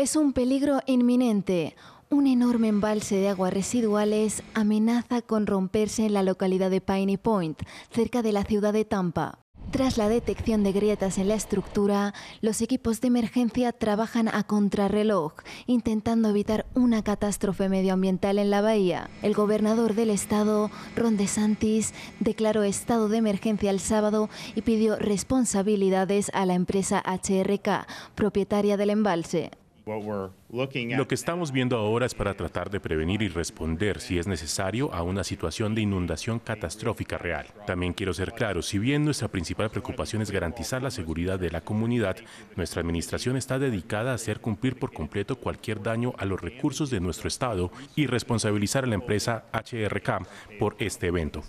es un peligro inminente. Un enorme embalse de aguas residuales amenaza con romperse en la localidad de Piney Point, cerca de la ciudad de Tampa. Tras la detección de grietas en la estructura, los equipos de emergencia trabajan a contrarreloj, intentando evitar una catástrofe medioambiental en la bahía. El gobernador del estado, Ron DeSantis, declaró estado de emergencia el sábado y pidió responsabilidades a la empresa HRK, propietaria del embalse. what we're Lo que estamos viendo ahora es para tratar de prevenir y responder, si es necesario, a una situación de inundación catastrófica real. También quiero ser claro, si bien nuestra principal preocupación es garantizar la seguridad de la comunidad, nuestra administración está dedicada a hacer cumplir por completo cualquier daño a los recursos de nuestro Estado y responsabilizar a la empresa HRK por este evento.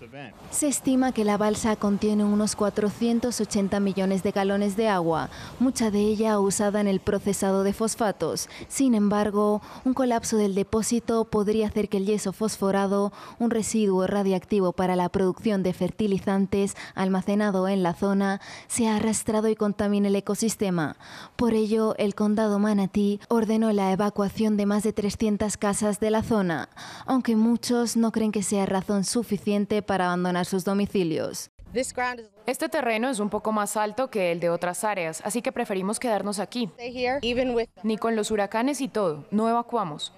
Se estima que la balsa contiene unos 480 millones de galones de agua, mucha de ella usada en el procesado de fosfatos, sin sin embargo, un colapso del depósito podría hacer que el yeso fosforado, un residuo radiactivo para la producción de fertilizantes almacenado en la zona, sea arrastrado y contamine el ecosistema. Por ello, el condado Manatee ordenó la evacuación de más de 300 casas de la zona, aunque muchos no creen que sea razón suficiente para abandonar sus domicilios. Este terreno es un poco más alto que el de otras áreas, así que preferimos quedarnos aquí. Ni con los huracanes y todo, no evacuamos.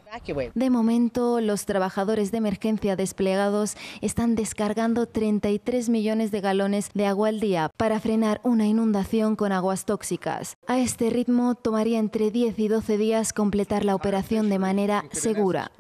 De momento, los trabajadores de emergencia desplegados están descargando 33 millones de galones de agua al día para frenar una inundación con aguas tóxicas. A este ritmo, tomaría entre 10 y 12 días completar la operación de manera segura.